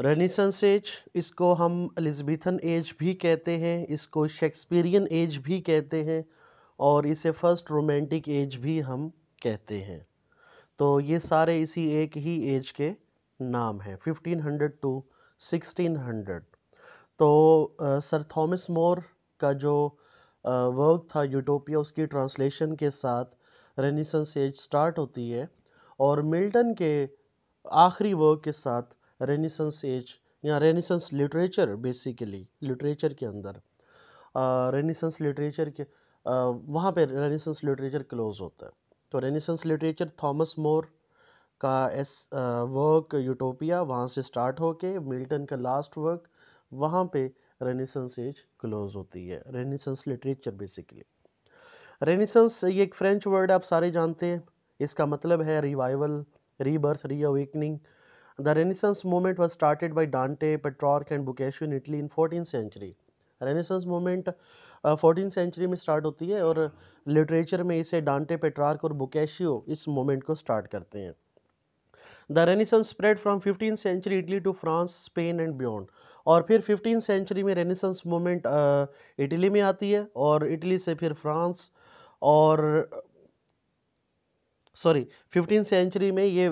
रेनिसंस as इसको हम Elizabethan as भी कहते हैं इसको शेक्सपियरियन एज भी कहते हैं और इसे फर्स्ट रोमांटिक एज भी हम कहते हैं तो ये सारे इसी एक ही एज के नाम हैं 1500 टू 1600 तो सर थॉमस मोर का जो वर्क था यूटोपिया उसकी ट्रांसलेशन के साथ रेनिसंस एज स्टार्ट होती है और मिल्टन के आखिरी वर्क के साथ रेनिसंस एज या रेनिसंस लिटरेचर बेसिकली लिटरेचर के अंदर रेनिसंस लिटरेचर के वहाँ पे रेनिसंस लिटरेचर क्लोज होता है तो रेनिसंस लिटरेचर थॉमस मोर का एस वर्क यूटोपिया वहाँ से स्टार्ट होके मिल्टन का लास्ट वर्क वहाँ पे रेनिसंस एज क्लोज होती है रेनिसंस लिटरेचर बेसिकली रेनिसंस ये एक फ्रेंच वर्ड आप सारे जानते हैं इसका मतलब है revival rebirth reawakening The Renaissance movement was started by Dante, Petrarch and Boccaccio in Italy in 14th century. Renaissance movement fourteen century में स्टार्ट होती है और लिटरेचर में इसे डांटे पेट्रार्क और बुकेशियो इस मूवमेंट को स्टार्ट करते हैं the renaissance spread from fifteen century Italy to France Spain and beyond और फिर फिफ्टीन सेंचुरी में रेनिसंस मूवमेंट इटली में आती है और इटली से फिर फ्रांस और सॉरी फिफ्टीन सेंचुरी में ये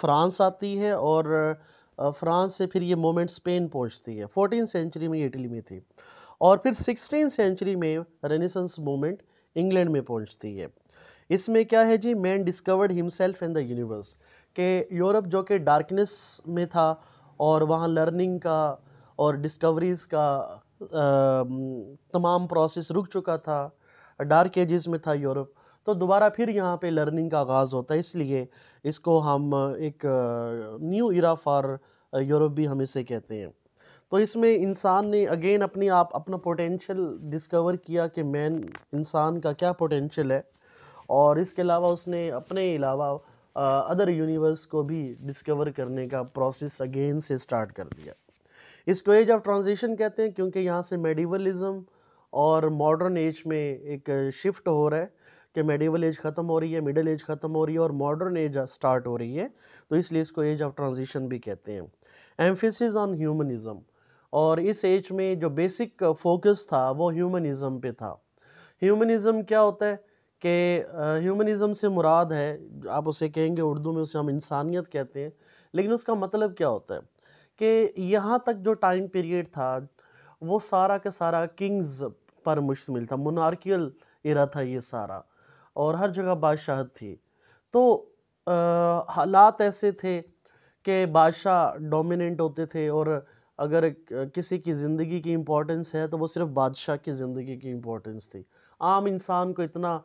फ्रांस आती है और फ्रांस से फिर ये मोमेंट स्पेन पहुंचती है फोर्टीन सेंचुरी में इटली में थी और फिर सिक्सटीन सेंचुरी में रेनिसंस मोमेंट इंग्लैंड में पहुंचती है इसमें क्या है जी man discovered himself in the universe के यूरोप जो कि डार्कनेस में था और वहाँ लर्निंग का और डिस्कवरीज का तमाम प्रोसेस रुक चुका था डार्क एजेस में था यूरोप तो दोबारा फिर यहाँ पे लर्निंग का आगाज़ होता है इसलिए इसको हम एक न्यू इरा फॉर यूरोप भी हम इसे कहते हैं तो इसमें इंसान ने अगेन अपनी आप अपना पोटेंशियल डिस्कवर किया कि मैन इंसान का क्या पोटेंशियल है और इसके अलावा उसने अपने अलावा अदर यूनिवर्स को भी डिस्कवर करने का प्रोसेस अगेन से स्टार्ट कर दिया इसको एज ऑफ ट्रांजिशन कहते हैं क्योंकि यहाँ से मेडिवलिज़म और मॉडर्न एज में एक शिफ्ट हो रहा है कि मेडिवल एज ख़त्म हो रही है मिडिल एज ख़त्म हो रही है और मॉडर्न एज स्टार्ट हो रही है तो इसलिए इसको एज ऑफ ट्रांजिशन भी कहते हैं एम्फेसिस ऑन ह्यूमनिज़म और इस एज में जो बेसिक फोकस था वो ह्यूमनिज़म पे था ह्यूमनिज़म क्या होता है कि ह्यूमनिज़म से मुराद है आप उसे कहेंगे उर्दू में उसे हम इंसानियत कहते हैं लेकिन उसका मतलब क्या होता है कि यहाँ तक जो टाइम पीरियड था वो सारा का सारा किंग्स पर मुश्तमिल था मोनार्कियल इरा था ये सारा और हर जगह बादशाहत थी तो हालात ऐसे थे कि बादशाह डोमिनेंट होते थे और अगर किसी की ज़िंदगी की इम्पोर्टेंस है तो वो सिर्फ बादशाह की ज़िंदगी की इम्पोर्टेंस थी आम इंसान को इतना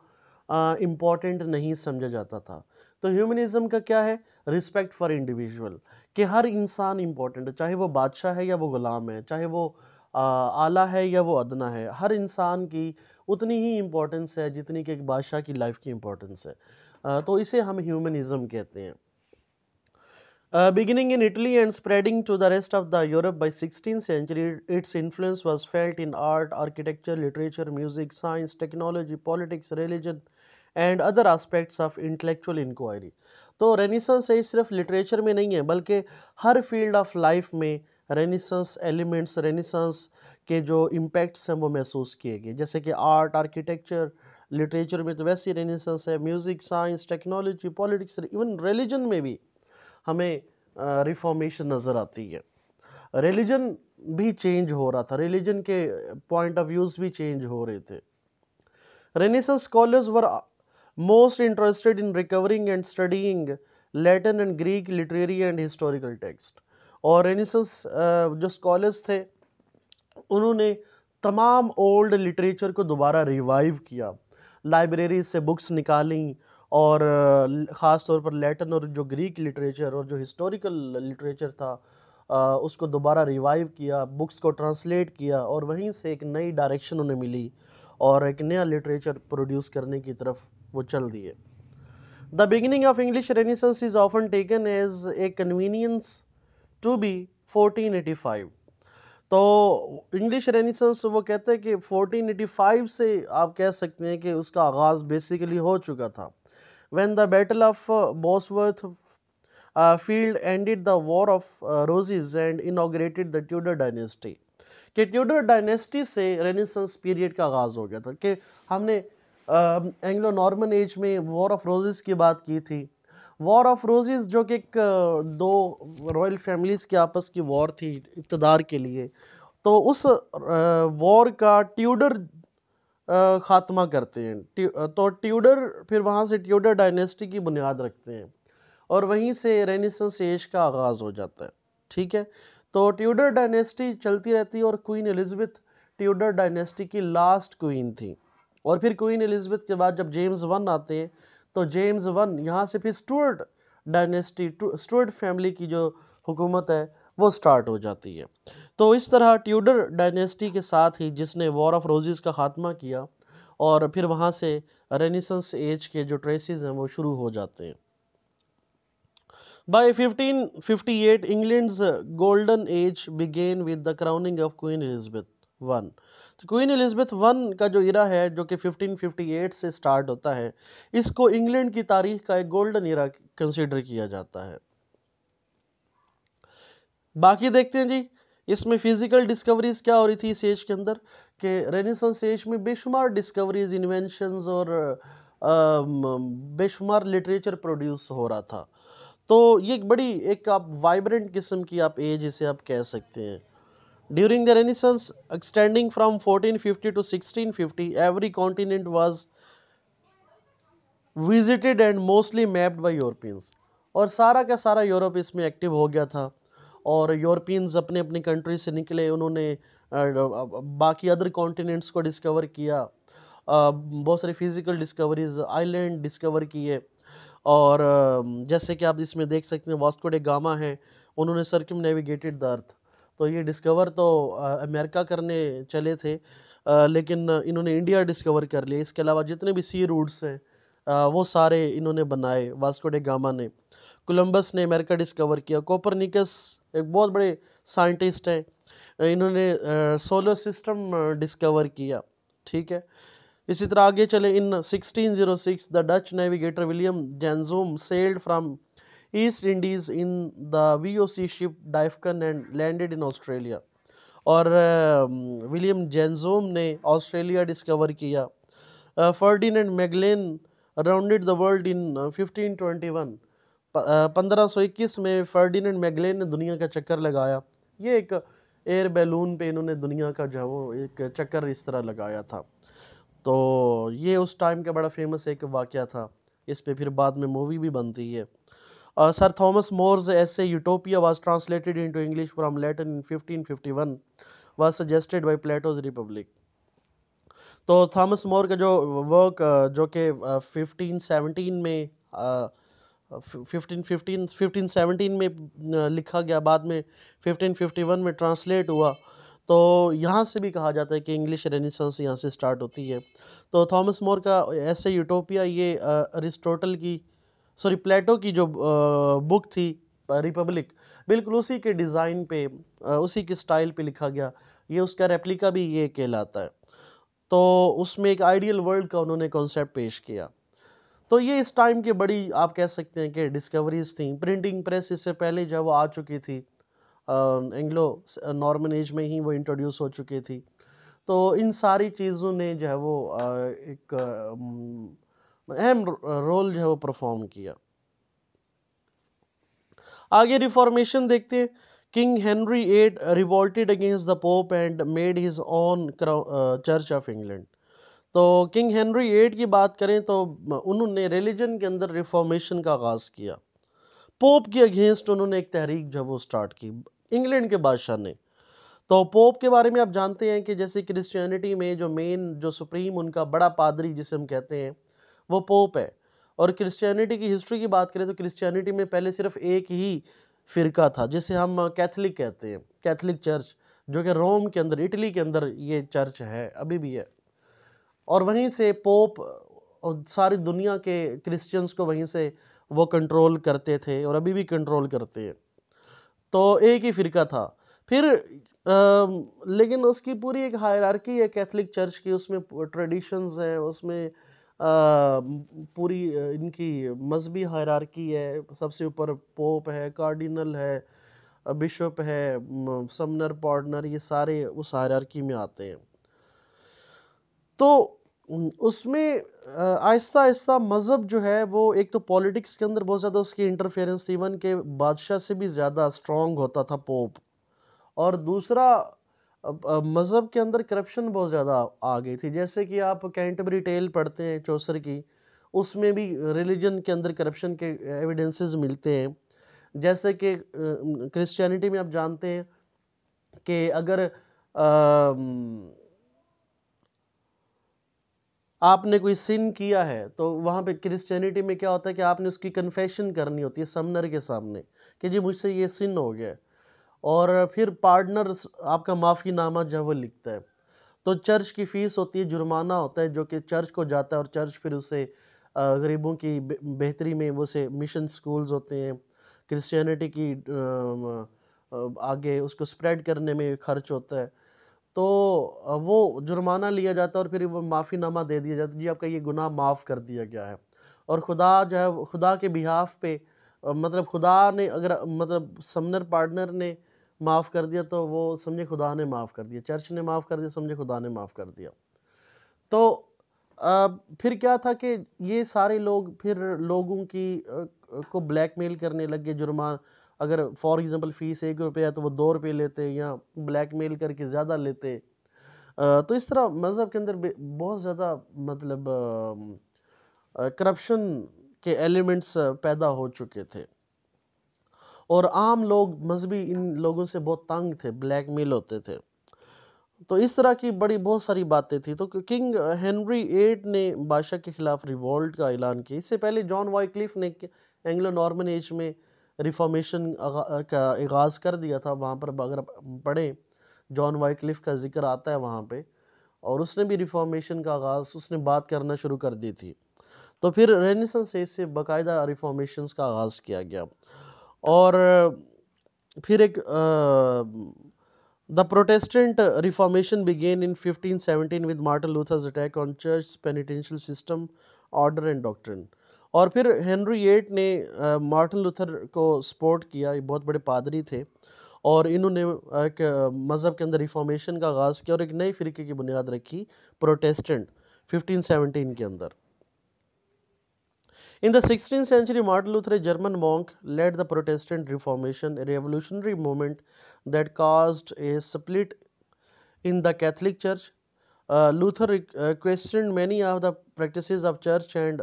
इम्पोर्टेंट नहीं समझा जाता था तो ह्यूमनिज़म का क्या है रिस्पेक्ट फॉर इंडिविजुअल कि हर इंसान इम्पोर्टेंट है चाहे वो बादशाह है या वो ग़ुलाम है चाहे वो आ, आला है या वो अदना है हर इंसान की उतनी ही इम्पोर्टेंस है जितनी कि एक बादशाह की लाइफ की इम्पोर्टेंस है तो इसे हम ह्यूमनिज़म कहते हैं beginning in Italy and spreading to the rest of the Europe by sixteen century its influence was felt in art architecture literature music science technology politics religion and other aspects of intellectual inquiry तो renaissance ये सिर्फ literature में नहीं है बल्कि हर field of life में रेनिसंस elements रेनिसंस आ, के जो इम्पैक्ट्स हैं वो महसूस किए गए जैसे कि आर्ट आर्किटेक्चर लिटरेचर में तो वैसे ही रेनेसेंस है music science technology politics even religion में भी हमें रिफॉर्मेशन नज़र आती है रिलीजन भी चेंज हो रहा था रिलीजन के पॉइंट ऑफ व्यूज़ भी चेंज हो रहे थे renaissance scholars were most interested in recovering and studying Latin and Greek literary and historical text और रेनेसेंस जो स्कॉलर्स थे उन्होंने तमाम ओल्ड लिटरेचर को दोबारा रिवाइव किया लाइब्रेरी से बुक्स निकाली और ख़ास तौर पर लेटिन और जो ग्रीक लिटरेचर और जो हिस्टोरिकल लिटरेचर था आ, उसको दोबारा रिवाइव किया बुक्स को ट्रांसलेट किया और वहीं से एक नई डायरेक्शन उन्हें मिली और एक नया लिटरेचर प्रोड्यूस करने की तरफ वो चल दिए the beginning of English renaissance is often taken as a convenience to be 1485 तो इंग्लिश रेनिसंस वो कहते हैं कि 1485 से आप कह सकते हैं कि उसका आगाज़ बेसिकली हो चुका था when the battle of Bosworth field ended the war of roses and inaugurated the Tudor dynasty कि ट्यूडर डायनेस्टी से रेनिसंस पीरियड का आगाज़ हो गया था कि हमने एंग्लो नॉर्मन एज में वॉर ऑफ रोजेज की बात की थी वॉर ऑफ रोजेज़ जो कि एक दो रॉयल फैमिलीज़ की आपस की वॉर थी इकतदार के लिए तो उस वॉर का ट्यूडर ख़ात्मा करते हैं तो ट्यूडर फिर वहाँ से ट्यूडर डायनेस्टी की बुनियाद रखते हैं और वहीं से रेनिसंस एज का आगाज़ हो जाता है ठीक है तो ट्यूडर डायनेस्टी चलती रहती है और क्वीन एलिजबेथ ट्यूडर डायनेस्टी की लास्ट क्वीन थी और फिर क्वीन एलिजबेथ के बाद जब जेम्स वन आते हैं तो जेम्स वन यहाँ से फिर स्टूअर्ट डायनेस्टी स्टूअर्ट फैमिली की जो हुकूमत है वो स्टार्ट हो जाती है तो इस तरह ट्यूडर डायनेस्टी के साथ ही जिसने वॉर ऑफ रोजेस का खात्मा किया और फिर वहाँ से रेनिसंस एज के जो ट्रेसिस हैं वो शुरू हो जाते हैं By 1558, England golden age began with the crowning of queen Elizabeth one queen Elizabeth one का जो इरा है जो कि 1558 से स्टार्ट होता है इसको इंग्लैंड की तारीख का एक गोल्डन इरा कंसिडर किया जाता है बाकी देखते हैं जी इसमें फिज़िकल डिस्कवरीज क्या हो रही थी इस एज के अंदर कि रेनेसेंस एज में बेशुमार डिस्कवरीज इन्वेंशन और बेशुमार लिटरेचर प्रोड्यूस हो रहा था तो ये एक बड़ी एक आप वाइब्रेंट किस्म की आप एज इसे आप कह सकते हैं During the Renaissance, extending from 1450 to 1650, every continent was visited and mostly mapped by Europeans और सारा का सारा यूरोप इसमें एक्टिव हो गया था और यूरोपियंस अपने अपने कंट्री से निकले उन्होंने बाकी अदर कॉन्टिनेंट्स को डिस्कवर किया बहुत सारी फिज़िकल डिस्कवरीज आइलैंड डिस्कवर किए और जैसे कि आप इसमें देख सकते हैं वास्को डे गामा है उन्होंने सर्किम नेविगेटेड द अर्थ तो ये डिस्कवर तो अमेरिका करने चले थे लेकिन इन्होंने इंडिया डिस्कवर कर लिया इसके अलावा जितने भी सी रूट्स हैं वो सारे इन्होंने बनाए वास्को डे गामा ने कोलंबस ने अमेरिका डिस्कवर किया कोपरनिकस एक बहुत बड़े साइंटिस्ट हैं इन्होंने सोलर सिस्टम डिस्कवर किया ठीक है इसी तरह आगे चले in 1606 the Dutch navigator William Janszoon sailed from East Indies in the V O C ship Duyfken and landed in Australia और विलियम um, जेंजोम ने ऑस्ट्रेलिया डिस्कवर किया Ferdinand Magellan rounded the world in 1521 1521 में फर्डिन Ferdinand Magellan ने दुनिया का चक्कर लगाया ये एक एयर बैलून पे इन्होंने दुनिया का जो वो एक चक्कर इस तरह लगाया था तो ये उस टाइम का बड़ा फेमस एक वाक़ था इस पर फिर बाद में मूवी भी बनती है Uh, Sir Thomas More's essay Utopia was translated into English in fifteen fifty 1551 was suggested by Plato's republic तो थॉमस मोर का जो वर्क uh, जो कि 1517 uh, में फिफ्टीन फिफ्टीन फिफ्टीन सेवनटीन में uh, लिखा गया बाद में फिफ्टीन फिफ्टी वन में ट्रांसलेट हुआ तो यहाँ से भी कहा जाता है कि इंग्लिश रेनिसंस यहाँ से स्टार्ट होती है तो थॉमस मोर का ऐसे यूटोपिया ये अरिस्टोटल की सॉरी प्लेटो की जो बुक थी रिपब्लिक बिल्कुल उसी के डिज़ाइन पे उसी के स्टाइल पे लिखा गया ये उसका रेप्लिका भी ये कहलाता है तो उसमें एक आइडियल वर्ल्ड का उन्होंने कॉन्सेप्ट पेश किया तो ये इस टाइम की बड़ी आप कह सकते हैं कि डिस्कवरीज थी प्रिंटिंग प्रेस इससे पहले जो वो आ चुकी थी एंग्लो नॉर्मन एज में ही वो इंट्रोड्यूस हो चुकी थी तो इन सारी चीज़ों ने जो है वो एक अहम रोल जो है वो परफॉर्म किया आगे रिफॉर्मेशन देखते हैं king Henry eight revolted against the pope and made his own church of England तो किंग हेनरी एट की बात करें तो उन्होंने रिलीजन के अंदर रिफॉर्मेशन का आगाज़ किया पोप के अगेंस्ट उन्होंने एक तहरीक जो वो स्टार्ट की इंग्लैंड के बादशाह ने तो पोप के बारे में आप जानते हैं कि जैसे क्रिश्चियनिटी में जो मेन जो सुप्रीम उनका बड़ा पादरी जिसे हम कहते हैं वो पोप है और क्रिश्चियनिटी की हिस्ट्री की बात करें तो क्रिश्चियनिटी में पहले सिर्फ एक ही फ़िरका था जिसे हम कैथलिक कहते हैं कैथलिक चर्च जो कि रोम के अंदर इटली के अंदर ये चर्च है अभी भी है और वहीं से पोप और सारी दुनिया के क्रिश्चियंस को वहीं से वो कंट्रोल करते थे और अभी भी कंट्रोल करते हैं तो एक ही फ़िरका था फिर आ, लेकिन उसकी पूरी एक हायरार्की है कैथलिक चर्च की उसमें ट्रेडिशंस हैं उसमें पूरी इनकी मजहबी हरारकी है सबसे ऊपर पोप है कार्डिनल है बिशप है समनर पार्टनर ये सारे उस हरारकी में आते हैं तो उसमें आहिस्ता आहिस्ता मज़हब जो है वो एक तो पॉलिटिक्स के अंदर बहुत ज़्यादा उसकी इंटरफेरेंस इवन के बादशाह से भी ज़्यादा स्ट्रॉन्ग होता था पोप और दूसरा मज़हब के अंदर करप्शन बहुत ज़्यादा आ गई थी जैसे कि आप कैंटबरी टेल पढ़ते हैं चौसर की उसमें भी रिलीजन के अंदर करप्शन के एविडेंसेस मिलते हैं जैसे कि क्रिश्चियनिटी में आप जानते हैं कि अगर आपने कोई सिन किया है तो वहाँ पे क्रिश्चियनिटी में क्या होता है कि आपने उसकी कन्फेशन करनी होती है समनर के सामने कि जी मुझसे ये सिन हो गया और फिर पार्टनर आपका माफ़ीनामा जो है वो लिखता है तो चर्च की फ़ीस होती है जुर्माना होता है जो कि चर्च को जाता है और चर्च फिर उसे गरीबों की बेहतरी में वो से मिशन स्कूल्स होते हैं क्रिश्चियनिटी की आगे उसको स्प्रेड करने में खर्च होता है तो वो जुर्माना लिया जाता है और फिर वो माफ़ीनामा दे दिया जाता है जी आपका ये गुनाह माफ़ कर दिया गया है और खुदा जो है खुदा के बिहाफ पे मतलब खुदा ने अगर मतलब समनर पार्टनर ने माफ़ कर दिया तो वो समझे खुदा ने माफ़ कर दिया चर्च ने माफ़ कर दिया समझे खुदा ने माफ़ कर दिया तो आ, फिर क्या था कि ये सारे लोग फिर लोगों की आ, को ब्लैकमेल करने लग गए जुर्मान अगर फॉर एग्ज़ाम्पल फ़ीस एक रुपया तो वो दो रुपये लेते या ब्लैकमेल करके ज़्यादा लेते आ, तो इस तरह मज़हब के अंदर बहुत ज़्यादा मतलब करप्शन के एलिमेंट्स पैदा हो चुके थे और आम लोग मजहबी इन लोगों से बहुत तंग थे ब्लैक होते थे तो इस तरह की बड़ी बहुत सारी बातें थी तो किंग हेनरी एट ने बादशाह के ख़िलाफ़ रिवॉल्ट का ऐलान किया इससे पहले जॉन वाइक्लिफ ने एंग्लो नॉर्मन एज में रिफॉर्मेशन का आगाज़ कर दिया था वहाँ पर अगर पढ़ें जॉन वाइक्लिफ का जिक्र आता है वहाँ पे और उसने भी रिफॉर्मेशन का आगाज़ उसने बात करना शुरू कर दी थी तो फिर रेनिसन एज से बाकायदा रिफॉर्मेशन का आगाज़ किया गया और फिर एक the protestant reformation began in 1517 with Martin Luther's attack on church penitential system order and doctrine और फिर हेनरी एट ने मार्टिन uh, लूथर को सपोर्ट किया ये बहुत बड़े पादरी थे और इन्होंने एक मज़हब के अंदर रिफॉर्मेशन का आगाज़ किया और एक नए फिरके की बुनियाद रखी प्रोटेस्टेंट 1517 के अंदर In the 16th century, Martin Luther, a German monk, led the Protestant Reformation, a revolutionary movement that caused a split in the Catholic Church. Uh, Luther uh, questioned many of the practices of church and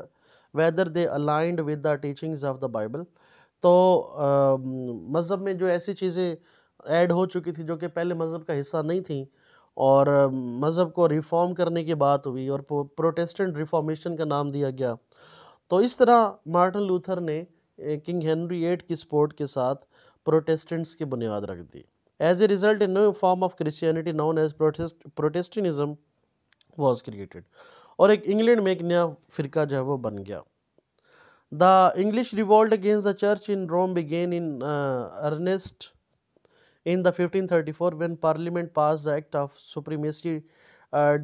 whether they aligned with the teachings of the Bible. तो uh, मज़हब में जो ऐसी चीज़ें add हो चुकी थी जो कि पहले मज़हब का हिस्सा नहीं थी और मज़हब को रिफॉर्म करने की बात हुई और प्रोटेस्टेंट रिफॉर्मेशन का नाम दिया गया तो इस तरह मार्टिन लूथर ने किंग हेनरी एट की सपोर्ट के साथ प्रोटेस्टेंट्स की बुनियाद रख दी as a result a new form of Christianity known as protestantism was created और एक इंग्लैंड में एक नया फिरका जो है वो बन गया the English revolt against the church in Rome began in earnest in the fifteen thirty four when parliament passed the act of supremacy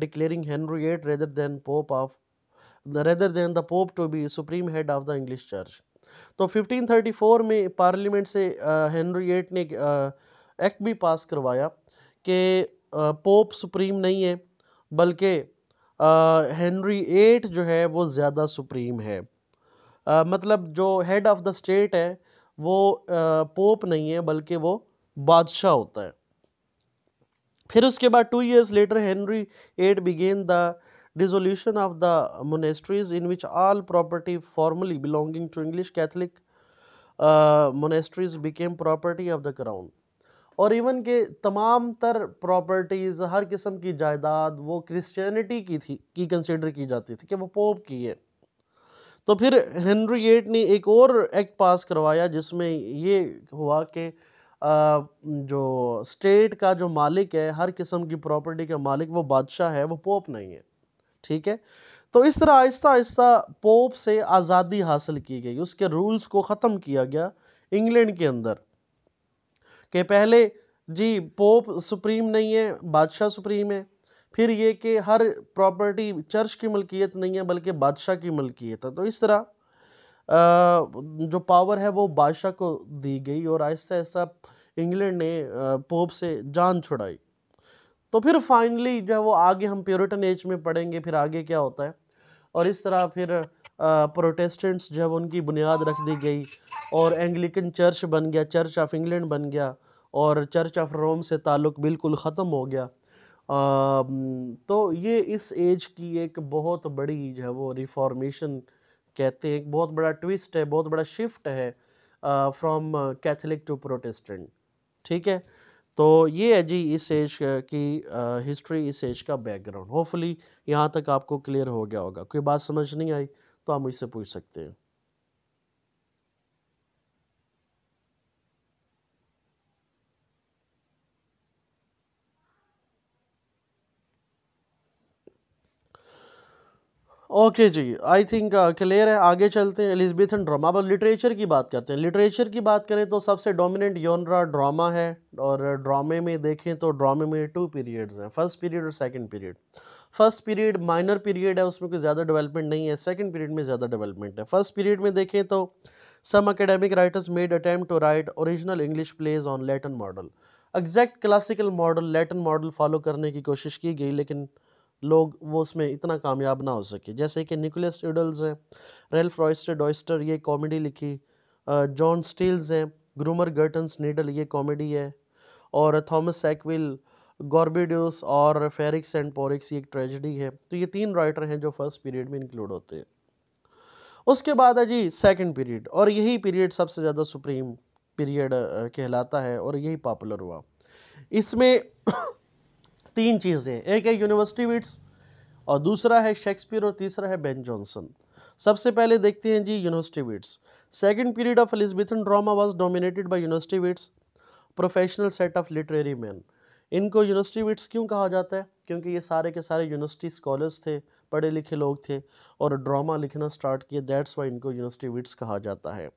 declaring Henry eight rather than pope of rather than the pope to be supreme head of the English church तो 1534 में parliament से eight ने act भी पास करवाया कि pope supreme नहीं है बल्कि हेनरी एट जो है वो ज़्यादा सुप्रीम है आ, मतलब जो हेड ऑफ़ द स्टेट है वो आ, पोप नहीं है बल्कि वो बादशाह होता है फिर उसके बाद two years later Henry eight began the dissolution of the monasteries in which all property formerly belonging to English Catholic uh, monasteries became property of the crown. और इवन के तमाम तर प्रॉपर्टीज़ हर किस्म की जायदाद वो क्रिश्चियनिटी की थी की कंसिडर की जाती थी कि वो पोप की है तो फिर हेनरी एट ने एक और एक्ट पास करवाया जिसमें ये हुआ कि uh, जो स्टेट का जो मालिक है हर किस्म की प्रॉपर्टी का मालिक वो बादशाह है वो पोप नहीं है ठीक है तो इस तरह आहिस्ता आहिस्ता पोप से आज़ादी हासिल की गई उसके रूल्स को ख़त्म किया गया इंग्लैंड के अंदर के पहले जी पोप सुप्रीम नहीं है बादशाह सुप्रीम है फिर ये कि हर प्रॉपर्टी चर्च की मलकियत नहीं है बल्कि बादशाह की मलकियत है तो इस तरह जो पावर है वो बादशाह को दी गई और आहिस्ता आहिस्ता इंग्लैंड ने पोप से जान छुड़ाई तो फिर फाइनली जो है वो आगे हम प्योरिटन एज में पढ़ेंगे फिर आगे क्या होता है और इस तरह फिर प्रोटेस्टेंट्स जो है उनकी बुनियाद रख दी गई और एंग्लिकन चर्च बन गया चर्च ऑफ इंग्लैंड बन गया और चर्च ऑफ रोम से ताल्लुक़ बिल्कुल ख़त्म हो गया आ, तो ये इस एज की एक बहुत बड़ी जो है वो रिफॉर्मेशन कहते हैं एक बहुत बड़ा ट्विस्ट है बहुत बड़ा शिफ्ट है फ्रॉम कैथलिक टू प्रोटेस्टेंट ठीक है तो ये है जी इस एज की हिस्ट्री इस एज का बैकग्राउंड होपफुली यहाँ तक आपको क्लियर हो गया होगा कोई बात समझ नहीं आई तो आप मुझसे पूछ सकते हैं ओके जी आई थिंक क्लियर है आगे चलते हैं एलिजबेथन ड्रामा अब लिटरेचर की बात करते हैं लिटरेचर की बात करें तो सबसे डोमिनेंट योनरा ड्रामा है और ड्रामे में देखें तो ड्रामे में टू पीरियड्स हैं फर्स्ट पीरियड और second period first period minor period है उसमें कोई ज़्यादा डेवलपमेंट नहीं है सेकेंड पीरियड में ज़्यादा डेवलपमेंट है फर्स्ट पीरियड में देखें तो some academic writers made attempt to write original English plays on Latin model exact classical model Latin model follow करने की कोशिश की गई लेकिन लोग वो उसमें इतना कामयाब ना हो सके जैसे कि निकोलस यूडल्स हैं रेल्फ रॉयस्टर डॉयस्टर ये कॉमेडी लिखी जॉन स्टील्स हैं ग्रूमर गर्टन्स नीडल ये कॉमेडी है और थॉमस एक्विल गॉर्बिड्यूस और फेरिक्स एंड पोरिक्स ये एक ट्रेजडी है तो ये तीन राइटर हैं जो फर्स्ट पीरियड में इंक्लूड होते हैं उसके बाद है जी सेकंड पीरियड और यही पीरियड सबसे ज़्यादा सुप्रीम पीरियड कहलाता है और यही पॉपुलर हुआ इसमें तीन चीज़ें एक है यूनिवर्सिटी विट्स और दूसरा है शेक्सपियर और तीसरा है बेन जॉनसन सबसे पहले देखते हैं जी university wits second period of Elizabethan drama was dominated by university wits professional set of literary men इनको यूनिवर्सिटी विट्स क्यों कहा जाता है क्योंकि ये सारे के सारे यूनिवर्सिटी स्कॉलर्स थे पढ़े लिखे लोग थे और ड्रामा लिखना स्टार्ट किए दैट्स वाई इनको यूनिवर्सिटी विट्स कहा जाता है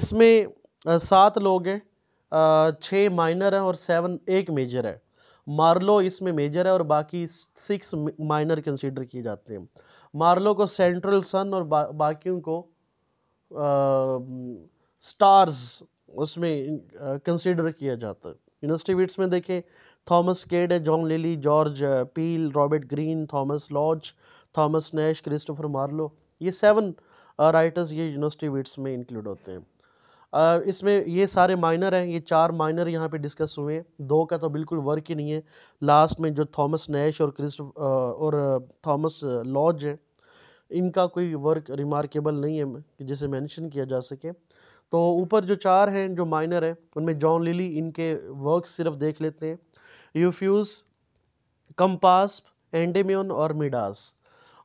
इसमें सात लोग हैं छः माइनर हैं और सेवन एक मेजर है मार्लो इसमें मेजर है और बाकी सिक्स माइनर कंसीडर किए जाते हैं मार्लो को सेंट्रल सन और बा, बाकियों को आ, स्टार्स उसमें कंसीडर किया जाता है यूनिवर्सिटीविट्स में देखें थॉमस केड है John Lyly George Peele Robert Greene Thomas Lodge Thomas Nashe Christopher Marlowe ये सेवन राइटर्स ये विट्स में इंक्लूड होते हैं इसमें ये सारे माइनर हैं ये चार माइनर यहाँ पे डिस्कस हुए हैं दो का तो बिल्कुल वर्क ही नहीं है लास्ट में जो थॉमस नैश और क्रिस्ट और थॉमस लॉज हैं इनका कोई वर्क रिमार्केबल नहीं है जिसे मेंशन किया जा सके तो ऊपर जो चार हैं जो माइनर हैं उनमें जॉन लिली इनके वर्क सिर्फ देख लेते हैं यूफ्यूज कम्पास एंडेमियन और मिडास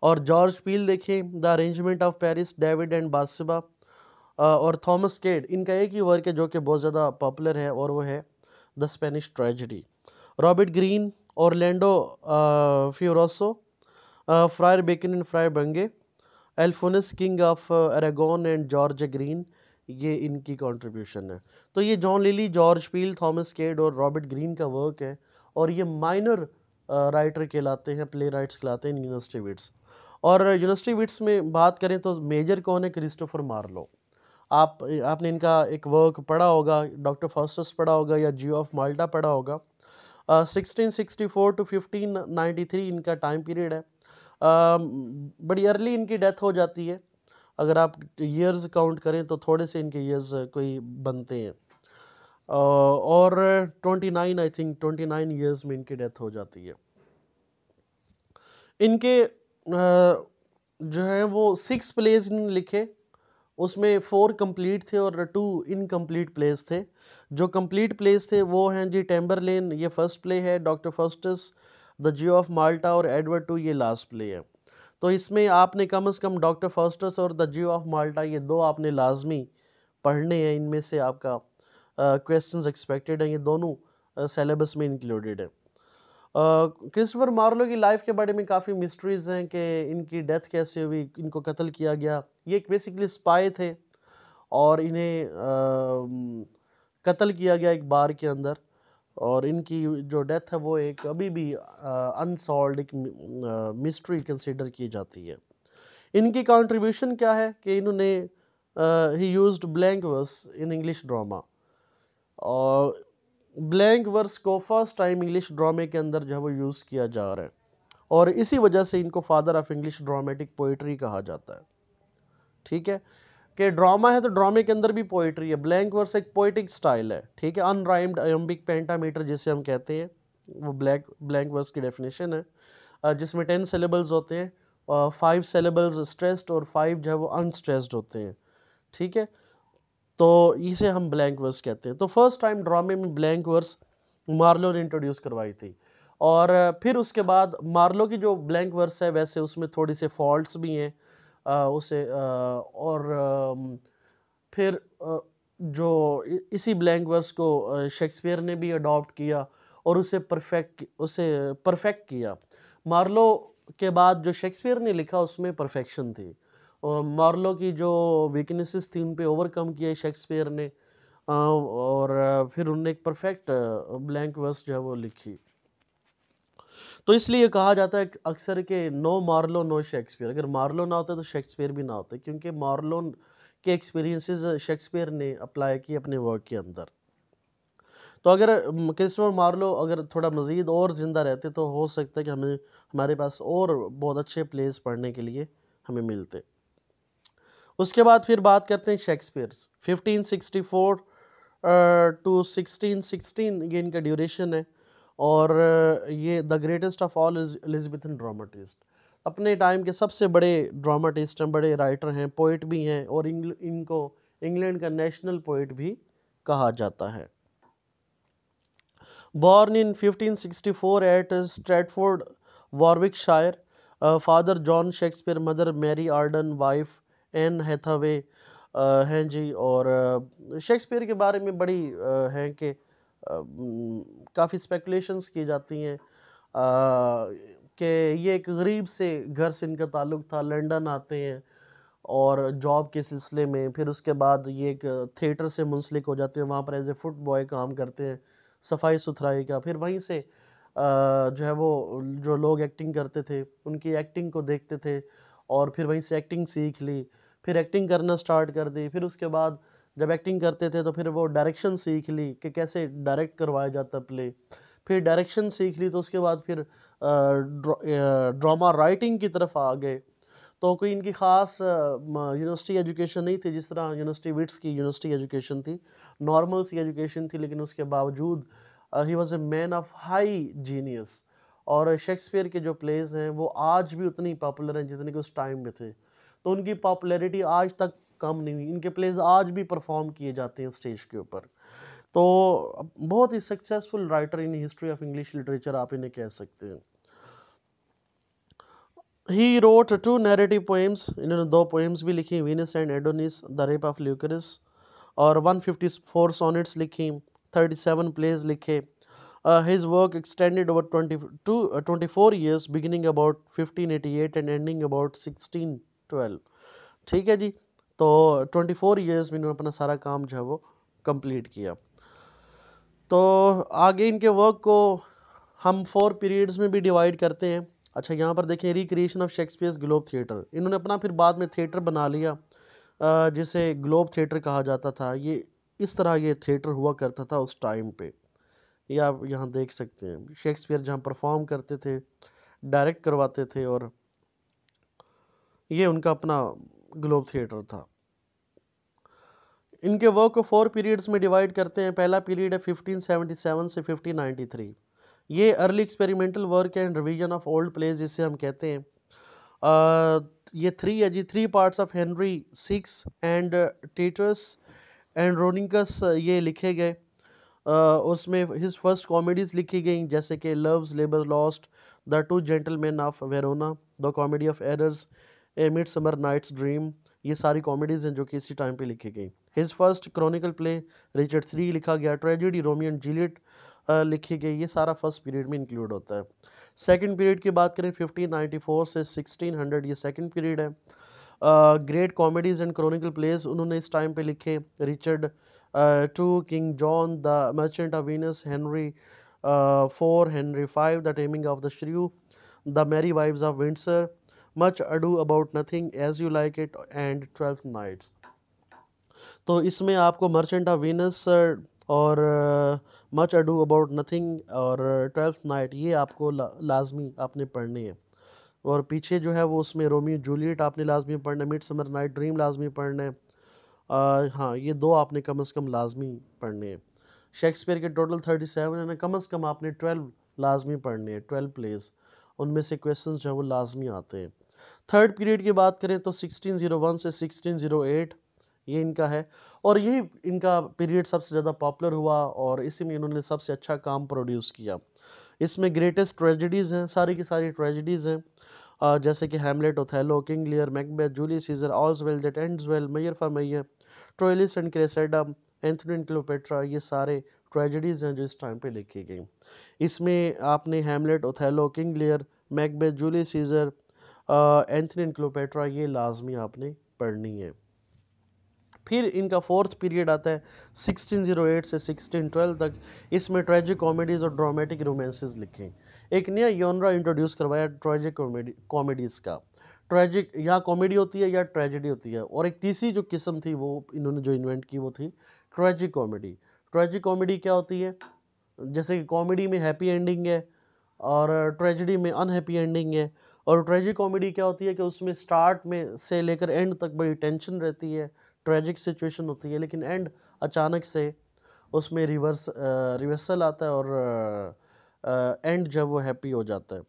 और जॉर्ज पील देखें the arrangement of Paris David and Bethsabe और थॉमस केड इनका एक ही वर्क है जो कि बहुत ज़्यादा पॉपुलर है और वो है the Spanish tragedy Robert Greene और Orlando Furioso Friar Bacon and Friar Bungay Alphonsus King of Aragon and George Greene ये इनकी कंट्रीब्यूशन है तो ये John Lyly George Peele Thomas Kyd और रॉबर्ट ग्रीन का वर्क है और ये माइनर राइटर कहलाते हैं प्ले राइट्स कहलाते हैं यूनिवर्सिटी विट्स और यूनिवर्सिटी विट्स में बात करें तो मेजर कौन है क्रिस्टोफर मार्लो आप आपने इनका एक वर्क पढ़ा होगा डॉक्टर फॉस्टस पढ़ा होगा या जियो ऑफ माल्टा पढ़ा होगा sixteen sixty four two fifteen ninety three इनका टाइम पीरियड है uh, बड़ी अर्ली इनकी डेथ हो जाती है अगर आप ईयर्स काउंट करें तो थोड़े से इनके ईयर्स कोई बनते हैं uh, और twenty nine I think twenty nine years में इनकी डेथ हो जाती है इनके uh, जो है वो सिक्स प्लेज इन्होंने लिखे उसमें फोर कंप्लीट थे और टू इनकम्प्लीट प्लेस थे जो कंप्लीट प्लेस थे वो हैं जी टेम्बरलेन ये फर्स्ट प्ले है doctor Faustus the Jew of Malta और एडवर्ड टू ये लास्ट प्ले है तो इसमें आपने कम अज़ कम डॉक्टर फर्स्टस और द जियो ऑफ माल्टा ये दो आपने लाजमी पढ़ने हैं इनमें से आपका क्वेश्चंस एक्सपेक्टेड हैं ये दोनों सेलेबस में इंक्लूडेड है क्रिस्टोफर मार्लो की लाइफ के बारे में काफ़ी मिस्ट्रीज़ हैं कि इनकी डेथ कैसे हुई इनको कत्ल किया गया ये एक बेसिकली स्पाई थे और इन्हें कत्ल किया गया एक बार के अंदर और इनकी जो डेथ है वो एक अभी भी अनसॉल्व एक मिस्ट्री कंसिडर की जाती है इनकी कंट्रीब्यूशन क्या है कि इन्होंने ही used blank verse in English drama और ब्लैंक वर्स को फर्स्ट टाइम इंग्लिश ड्रामे के अंदर जो है वो यूज़ किया जा रहा है और इसी वजह से इनको father of English dramatic poetry कहा जाता है ठीक है कि ड्रामा है तो ड्रामे के अंदर भी पोइट्री है ब्लैंक वर्स एक पोइटिक स्टाइल है ठीक है अनराइम्ड एम्बिक पेंटामीटर जिसे हम कहते हैं वो ब्लैक ब्लैंक वर्स की डेफिनेशन है जिसमें टेन सेलेबल्स होते हैं फाइव सेलेबल्स स्ट्रेस्ड और फाइव जो है वो अनस्ट्रेस्ड होते हैं ठीक है तो इसे हम ब्लैंक वर्स कहते हैं तो फर्स्ट टाइम ड्रामे में ब्लैंक वर्स मार्लो ने इंट्रोड्यूस करवाई थी और फिर उसके बाद मार्लो की जो ब्लैंक वर्स है वैसे उसमें थोड़ी से फॉल्ट्स भी हैं उसे आ, और आ, फिर जो इसी ब्लैंक वर्स को शेक्सपियर ने भी अडॉप्ट किया और उसे परफेक्ट उसे परफेक्ट किया मार्लो के बाद जो शेक्सपियर ने लिखा उसमें परफेक्शन थी मार्लो की जो वीकनेसेस थी उन पर ओवरकम किया शेक्सपियर ने और फिर उनने एक परफेक्ट ब्लैंक वर्स जो है वो लिखी तो इसलिए कहा जाता है अक्सर के नो मार्लो नो शेक्सपियर अगर मार्लो ना होता तो शेक्सपियर भी ना होते क्योंकि मार्लो के एक्सपीरियंसेस शेक्सपियर ने अप्लाई किए अपने वर्क के अंदर तो अगर क्रिस्टोफर मार्लो अगर थोड़ा मज़ीद और ज़िंदा रहते तो हो सकता है कि हमें हमारे पास और बहुत अच्छे प्लेस पढ़ने के लिए हमें मिलते उसके बाद फिर बात करते हैं शेक्सपियर 1564 टू सिक्सटीन सिक्सटीन ये इनका ड्यूरेशन है और uh, ये the greatest of all is Elizabethan dramatist अपने टाइम के सबसे बड़े ड्रामाटिस्ट हैं बड़े राइटर हैं पोइट भी हैं और इनको इंग्लैंड का नेशनल पोइट भी कहा जाता है born in 1564 at Stratford Warwickshire father John Shakespeare mother Mary Arden wife Anne Hathaway हैं जी और शेक्सपियर के बारे में बड़ी हैं कि काफ़ी स्पेकुलेशंस की जाती हैं कि ये एक गरीब से घर से इनका ताल्लुक़ था लंदन आते हैं और जॉब के सिलसिले में फिर उसके बाद ये एक थिएटर से मुंसलिक हो जाते हैं वहाँ पर एज ए फुट बॉय काम करते हैं सफाई सुथराई का फिर वहीं से जो है वो जो लोग एक्टिंग करते थे उनकी एक्टिंग को देखते थे और फिर वहीं से एक्टिंग सीख ली फिर एक्टिंग करना स्टार्ट कर दी फिर उसके बाद जब एक्टिंग करते थे तो फिर वो डायरेक्शन सीख ली कि कैसे डायरेक्ट करवाया जाता प्ले फिर डायरेक्शन सीख ली तो उसके बाद फिर ड्रामा राइटिंग की तरफ आ गए तो कोई इनकी ख़ास यूनिवर्सिटी एजुकेशन नहीं थी जिस तरह यूनिवर्सिटी विट्स की यूनिवर्सिटी एजुकेशन थी नॉर्मल सी एजुकेशन थी लेकिन उसके बावजूद ही was a man of high genius और शेक्सपियर के जो प्लेज़ हैं वो आज भी उतनी पॉपुलर हैं जितने कि उस टाइम में थे तो उनकी पॉपुलैरिटी आज तक कम नहीं हुई इनके प्लेज आज भी परफॉर्म किए जाते हैं स्टेज के ऊपर तो बहुत ही successful writer in history of English literature आप इन्हें कह सकते हैं he wrote two narrative poems इन्होंने दो पोएम्स भी लिखी Venus and Adonis the rape of Lucrece और 154 सोनेट्स लिखी 37 प्लेज लिखे uh, his work extended twenty 22, years 24 about fifteen eighty 1588 and ending about 16 twelve ठीक है जी तो ट्वेंटी फोर ईयर्स में इन्होंने अपना सारा काम जो है वो कंप्लीट किया तो आगे इनके वर्क को हम फोर पीरियड्स में भी डिवाइड करते हैं अच्छा यहाँ पर देखें recreation of Shakespeare's Globe theatre इन्होंने अपना फिर बाद में थिएटर बना लिया जिसे ग्लोब थिएटर कहा जाता था ये इस तरह ये थिएटर हुआ करता था उस टाइम पे ये यह आप यहाँ देख सकते हैं शेक्सपियर जहाँ परफॉर्म करते थे डायरेक्ट करवाते थे और ये उनका अपना ग्लोब थिएटर था इनके वर्क को फोर पीरियड्स में डिवाइड करते हैं पहला पीरियड है 1577 से 1593 ये early experimental work and revision of old plays जिसे हम कहते हैं ये थ्री है जी three parts of Henry six and Titus Andronicus ये लिखे गए उसमें हिज फर्स्ट कॉमेडीज़ लिखी गई जैसे कि love's labour lost the two gentleman of Verona the comedy of errors a midsummer night's dream ये सारी कॉमेडीज हैं जो कि इसी टाइम पे लिखी गई his first chronicle play Richard three लिखा गया ट्रेजिडी रोमियन एंड जीलियट लिखी गई ये सारा फर्स्ट पीरियड में इंक्लूड होता है सेकंड पीरियड की बात करें 1594 से 1600 ये सेकंड पीरियड है great comedies and chronicle plays उन्होंने इस टाइम पे लिखे Richard two King John the merchant of Venus Henry four Henry five the taming of the shrew the merry wives of Windsor much ado about nothing as you like it and twelfth nights तो इसमें आपको merchant of Venus और much ado about nothing और twelfth uh, night ये आपको ला, लाजमी आपने पढ़नी है और पीछे जो है वो उसमें रोमियो जूलियट आपने लाजमी पढ़ना है मिड समर नाइट ड्रीम लाजमी पढ़ना है हाँ ये दो आपने कम अज़ कम लाजमी पढ़ने हैं शेक्सपियर के टोटल थर्टी सेवन है ना कम अज़ कम आपने ट्वेल्व लाजमी पढ़ने हैं ट्वेल्व प्लेज़ उनमें से क्वेश्चन जो है वो लाजमी आते हैं थर्ड पीरियड की बात करें तो 1601 से 1608 ये इनका है और यही इनका पीरियड सबसे ज़्यादा पॉपुलर हुआ और इसी में इन्होंने सबसे अच्छा काम प्रोड्यूस किया इसमें ग्रेटेस्ट ट्रेजिडीज़ हैं सारी की सारी ट्रेजिडीज़ हैं जैसे कि Hamlet Othello King Lear Macbeth Julius Caesar all's well that ends well measure for measure Troilus and Cressida Antony Cleopatra ये सारे ट्रेजडीज़ हैं जो इस टाइम पे लिखी गई इसमें आपने Hamlet Othello King Lear Macbeth Julius Caesar Antony Cleopatra ये लाजमी आपने पढ़नी है फिर इनका फोर्थ पीरियड आता है 1608 से 1612 तक इसमें ट्रेजिक कॉमेडीज़ और ड्रामेटिक रोमांसेस लिखे एक नया योनरा इंट्रोड्यूस करवाया ट्रेजिक कॉमेडीज़ का ट्रेजिक या कॉमेडी होती है या ट्रेजेडी होती है और एक तीसरी जो किस्म थी वो इन्होंने जो इन्वेंट की वो थी ट्रेजिक कॉमेडी ट्रेजिक कॉमेडी क्या होती है जैसे कि कॉमेडी में हैप्पी एंडिंग है और ट्रेजिडी में अनहैप्पी एंडिंग है और ट्रेजिक कॉमेडी क्या होती है कि उसमें स्टार्ट में से लेकर एंड तक बड़ी टेंशन रहती है ट्रेजिक सिचुएशन होती है लेकिन एंड अचानक से उसमें रिवर्स रिवर्सल आता है और एंड जब वो हैप्पी हो जाता है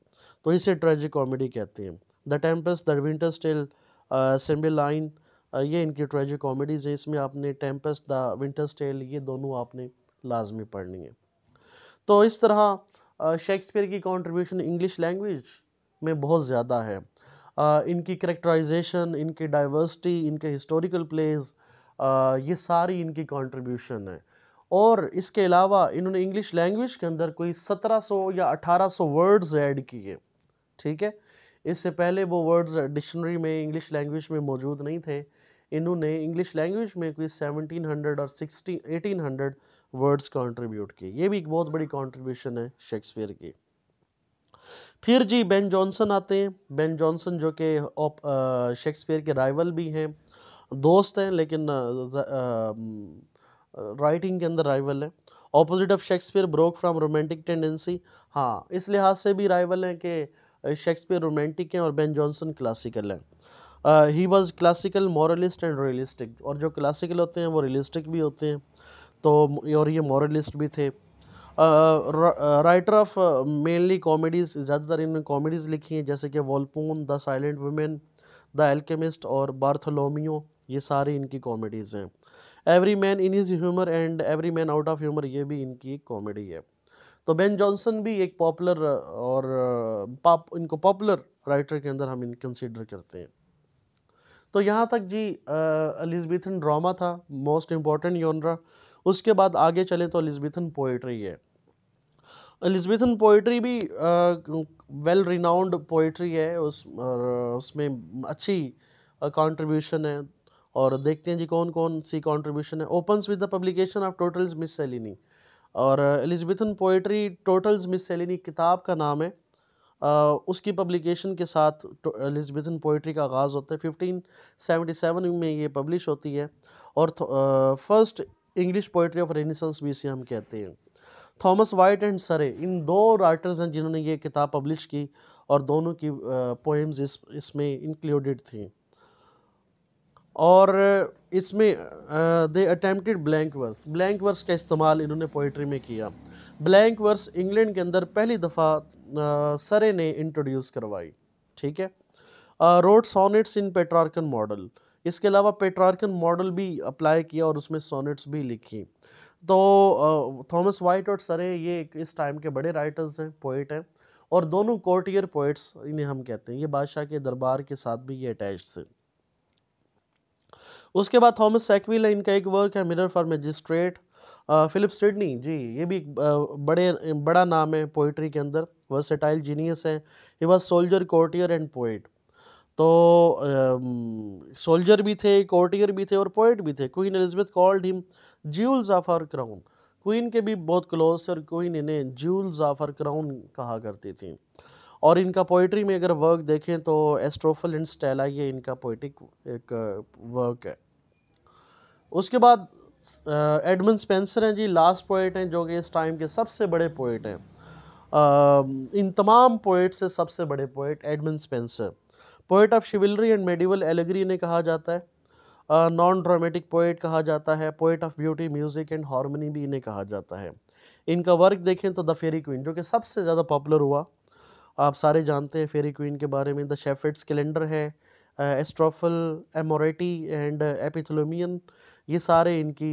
तो इसे ट्रेजिक कॉमेडी कहते हैं the tempest the winter's tale Cymbeline ये इनकी ट्रेजिक कॉमेडीज़ है इसमें आपने टेम्पस द विंटर स्टेल ये दोनों आपने लाजमी पढ़नी है तो इस तरह शेक्सपियर की कॉन्ट्रीब्यूशन इंग्लिश लैंग्वेज में बहुत ज़्यादा है इनकी करेक्टराइजेशन इनकी डाइवर्सिटी इनके हिस्टोरिकल प्लेस ये सारी इनकी कॉन्ट्रीब्यूशन है और इसके अलावा इन्होंने इंग्लिश लैंग्वेज के अंदर कोई 1700 या 1800 वर्ड्स ऐड किए ठीक है इससे पहले वो वर्ड्स डिक्शनरी में इंग्लिश लैंग्वेज में मौजूद नहीं थे इन्होंने इंग्लिश लैंग्वेज में कोई 1700 और 16 1800 वर्ड्स कंट्रीब्यूट किए ये भी एक बहुत बड़ी कंट्रीब्यूशन है शेक्सपियर की फिर जी बेन जॉनसन आते हैं बेन जॉनसन जो कि शेक्सपियर के राइवल भी हैं दोस्त हैं लेकिन राइटिंग के अंदर राइवल है opposite of Shakespeare broke from romantic tendency हाँ इस लिहाज से भी राइवल हैं कि शेक्सपियर रोमांटिक हैं और बेन जॉनसन क्लासिकल हैं he was classical moralist and realistic और जो क्लासिकल होते हैं वो रियलिस्टिक भी होते हैं तो और ये मॉरलिस्ट भी थे राइटर ऑफ मेनली कॉमेडीज़ ज़्यादातर इन्होंने कॉमेडीज़ लिखी हैं जैसे कि Volpone the silent woman the alchemist और बार्थोलोमियो ये सारी इनकी कॉमेडीज़ हैं every man in his humour and every man out of humour ये भी इनकी एक कॉमेडी है तो बेन जॉनसन भी एक पॉपुलर और पॉप इनको पॉपुलर राइटर के अंदर हम इन कंसिडर करते हैं तो यहाँ तक जी एलिजबेथन ड्रामा था मोस्ट इम्पॉर्टेंट योनरा उसके बाद आगे चले तो अलिजबिथन पोइट्री है अलिजबिथन पोइट्री भी वेल रिनाउंड पोइट्री है उस उसमें अच्छी कॉन्ट्रीब्यूशन है और देखते हैं जी कौन कौन सी कॉन्ट्रीब्यूशन है opens with the publication of Tottel's Miscellany सेलिनी और एलिजबिथन पोइट्री टोटल्स मिस सेलिनी किताब का नाम है उसकी पब्लिकेशन के साथ एलिज़बेथन पोइट्री का आगाज़ होता है फिफ्टीन सेवेंटी सेवन में ये पब्लिश होती है और first English poetry of Renaissance भी इसे हम कहते हैं थॉमस वाइट एंड सरे इन दो राइटर्स हैं जिन्होंने ये किताब पब्लिश की और दोनों की पोएम्स इस इसमें इंक्लूडेड थी और इसमें they attempted blank verse blank verse का इस्तेमाल इन्होंने पोइट्री में किया ब्लैंक वर्स इंग्लैंड के अंदर पहली दफ़ा सरे ने इंट्रोड्यूस करवाई ठीक है wrote sonnets in Petrarchan model इसके अलावा पेट्रार्कन मॉडल भी अप्लाई किया और उसमें सोनेट्स भी लिखी तो थॉमस वाइट और सरे ये इस टाइम के बड़े राइटर्स हैं पोइट हैं और दोनों कोर्टियर पोइट्स इन्हें हम कहते हैं ये बादशाह के दरबार के साथ भी ये अटैच थे उसके बाद थॉमस सेक्विल इनका एक वर्क है mirror for magistrates Philip Sidney जी ये भी बड़े बड़ा नाम है पोइट्री के अंदर वर्सेटाइल जीनियस है he was soldier courtier and poet तो सोल्जर भी थे कोर्टियर भी थे और पोइट भी थे Queen Elizabeth called him jewels of crown queen के भी बहुत क्लोज और क्वीन इन्हें ज्यूल्स ऑफ क्राउन कहा करती थी और इनका पोइट्री में अगर वर्क देखें तो एस्ट्रोफल एंड स्टेला ये इनका पोइटिक एक वर्क है उसके बाद एडमन स्पेंसर हैं जी लास्ट पोइट हैं जो कि इस टाइम के सबसे बड़े पोइट हैं इन तमाम पोइट से सबसे बड़े poet Edmund Spenser poet of chivalry and medieval allegory ने कहा जाता है नॉन ड्रामेटिक पोइट कहा जाता है poet of beauty music and harmony भी इन्हें कहा जाता है इनका वर्क देखें तो द फेरी क्वीन जो कि सबसे ज़्यादा पॉपुलर हुआ आप सारे जानते हैं फेरी क्वीन के बारे में द शेफिट्स कैलेंडर है एस्ट्रोफल एमोरेटी एंड एपिथलोमियन ये सारे इनकी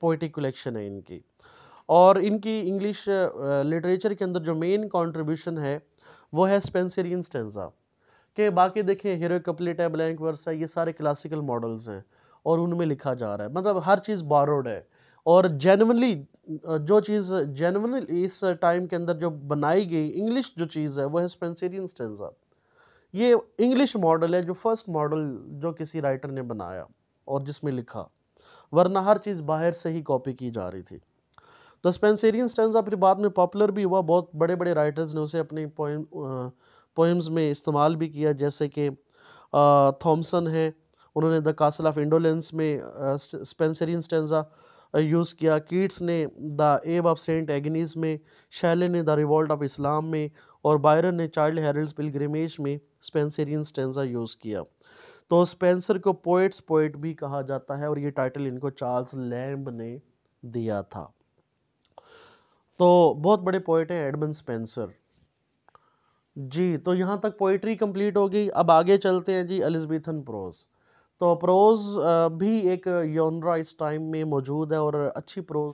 पोइटिक कलेक्शन है इनकी और इनकी इंग्लिश लिटरेचर के अंदर जो मेन कंट्रीब्यूशन है वो है स्पेंसरियन स्टेंजा के बाकी देखें हीरो कपलेट है ब्लैंक वर्स है ये सारे क्लासिकल मॉडल्स हैं और उनमें लिखा जा रहा है मतलब हर चीज़ बारोड है और जेनवनली जो चीज़ जेनवनली इस टाइम के अंदर जो बनाई गई इंग्लिश जो चीज़ है वो है स्पेंसरियन स्टेंजा ये इंग्लिश मॉडल है जो फर्स्ट मॉडल जो किसी राइटर ने बनाया और जिसमें लिखा वरना हर चीज़ बाहर से ही कॉपी की जा रही थी तो स्पेंसेरियन स्टेंजा फिर बाद में पॉपुलर भी हुआ बहुत बड़े बड़े राइटर्स ने उसे अपने पोइम्स में इस्तेमाल भी किया जैसे कि थॉमसन है उन्होंने द कासल ऑफ इंडोलेंस में स्पेंसेरियन स्टेंजा यूज़ किया कीट्स ने the eve of Saint Agnes में शैले ने द रिवॉल्ट ऑफ इस्लाम में और बायरन ने चाइल्ड हेरल्ड पिलग्रिमेज में स्पेंसेरियन स्टेंजा यूज़ किया तो स्पेंसर को पोइट्स पोइट भी कहा जाता है और ये टाइटल इनको चार्ल्स लैम्ब ने दिया था तो बहुत बड़े पोइट हैं एडमन स्पेंसर जी तो यहाँ तक पोइट्री कंप्लीट हो गई अब आगे चलते हैं जी एलिजबेथन प्रोज तो प्रोज भी एक योनरा इस टाइम में मौजूद है और अच्छी प्रोज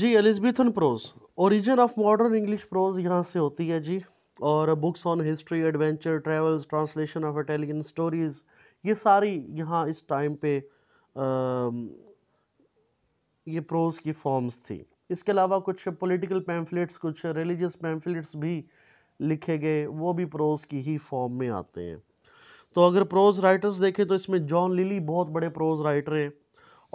जी Elizabethan prose origin of modern English prose यहाँ से होती है जी और books on history adventure travels translation of Italian stories ये सारी यहाँ इस टाइम पे ये प्रोज की फॉर्म्स थी इसके अलावा कुछ पॉलिटिकल पैम्फलेट्स कुछ रिलीजियस पैम्फलेट्स भी लिखे गए वो भी प्रोज की ही फॉर्म में आते हैं तो अगर प्रोज राइटर्स देखें तो इसमें जॉन लिली बहुत बड़े प्रोज राइटर हैं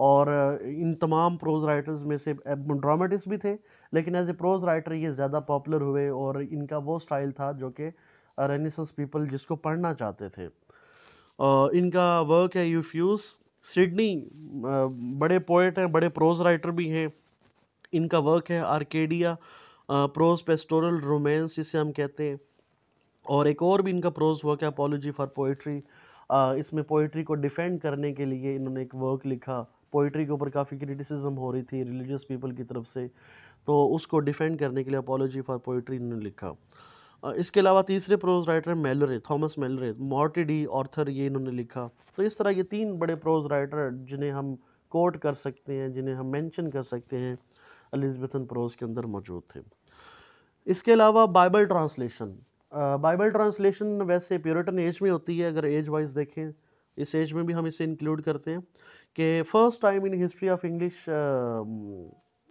और इन तमाम प्रोज राइटर्स में से ड्रामेटिस्ट भी थे लेकिन एज ए प्रोज राइटर ये ज़्यादा पॉपुलर हुए और इनका वो स्टाइल था जो कि रेनिसंस पीपल जिसको पढ़ना चाहते थे इनका वर्क है फ्यूज सिडनी बड़े पोइट हैं बड़े प्रोज राइटर भी हैं इनका वर्क है आर्केडिया प्रोज पेस्टोरल रोमेंस इसे हम कहते हैं और एक और भी इनका प्रोज वर्क है अपोलोजी फॉर पोइट्री इसमें पोइट्री को डिफेंड करने के लिए इन्होंने एक वर्क लिखा पोइट्री के ऊपर काफ़ी क्रिटिसिज्म हो रही थी रिलीजियस पीपल की तरफ से तो उसको डिफेंड करने के लिए अपोलॉजी फॉर पोइट्री इन्होंने लिखा इसके अलावा तीसरे prose writer Malory Thomas Malory Morte d'Arthur ये इन्होंने लिखा तो इस तरह ये तीन बड़े प्रोज राइटर जिन्हें हम कोट कर सकते हैं जिन्हें हम मेंशन कर सकते हैं एलिजबथन प्रोज के अंदर मौजूद थे इसके अलावा बाइबल ट्रांसलेशन बाइबल ट्रांसलेशन वैसे प्योरिटन एज में होती है अगर एज वाइज देखें इस एज में भी हम इसे इंक्लूड करते हैं कि first time in history of English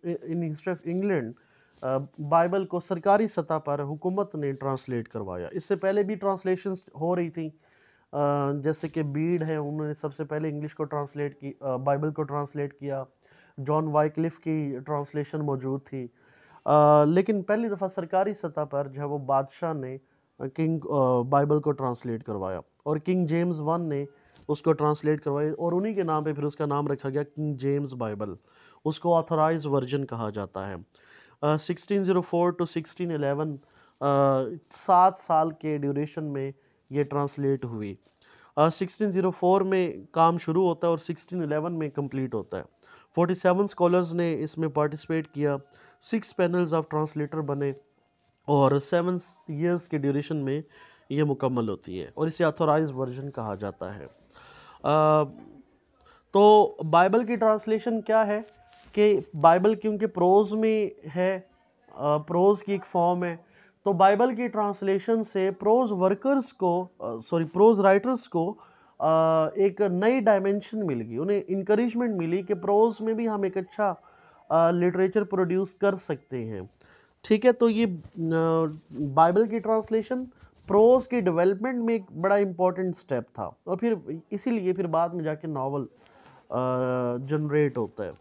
in history of England Bible को सरकारी सतह पर हुकूमत ने ट्रांसलेट करवाया इससे पहले भी ट्रांसलेशन हो रही थी uh, जैसे कि बीड है उन्होंने सबसे पहले इंग्लिश को ट्रांसलेट की बाइबल uh, को ट्रांसलेट किया जॉन वाइकलिफ की ट्रांसलेशन मौजूद थी uh, लेकिन पहली दफ़ा सरकारी सतह पर जो है वो बादशाह ने किंग बाइबल को ट्रांसलेट करवाया और किंग जेम्स वन ने उसको ट्रांसलेट करवाया और उन्हीं के नाम पे फिर उसका नाम रखा गया किंग जेम्स बाइबल उसको ऑथराइज वर्जन कहा जाता है sixteen zero four to sixteen eleven सात साल के ड्यूरेशन में ये ट्रांसलेट हुई सिक्सटीन ज़ीरो फोर में काम शुरू होता है और सिक्सटीन एलेवन में कंप्लीट होता है फोर्टी सेवन स्कॉलर्स ने इसमें पार्टिसिपेट किया सिक्स पैनल्स ऑफ ट्रांसलेटर बने और सेवन ईयर्स के ड्यूरेशन में ये मुकम्मल होती है और इसे अथोराइज वर्जन कहा जाता है आ, तो बाइबल की ट्रांसलेशन क्या है कि बाइबल क्योंकि प्रोज में है प्रोज की एक फॉर्म है तो बाइबल की ट्रांसलेशन से प्रोज वर्कर्स को सॉरी प्रोज राइटर्स को एक नई डायमेंशन मिल गई उन्हें इनक्रेजमेंट मिली कि प्रोज में भी हम एक अच्छा लिटरेचर प्रोड्यूस कर सकते हैं ठीक है तो ये बाइबल की ट्रांसलेशन प्रोज की डेवलपमेंट में एक बड़ा इम्पॉर्टेंट स्टेप था और फिर इसीलिए फिर बाद में जाके नावल जनरेट होता है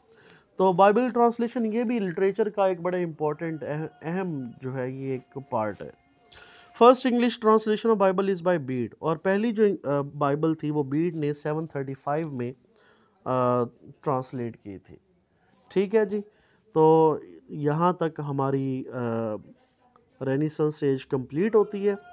तो बाइबल ट्रांसलेशन ये भी लिटरेचर का एक बड़ा इंपॉर्टेंट अहम जो है ये एक पार्ट है first English translation of Bible is by Bede और पहली जो बाइबल थी वो बीड ने 735 में ट्रांसलेट की थी ठीक है जी तो यहाँ तक हमारी रेनिसंस एज कंप्लीट होती है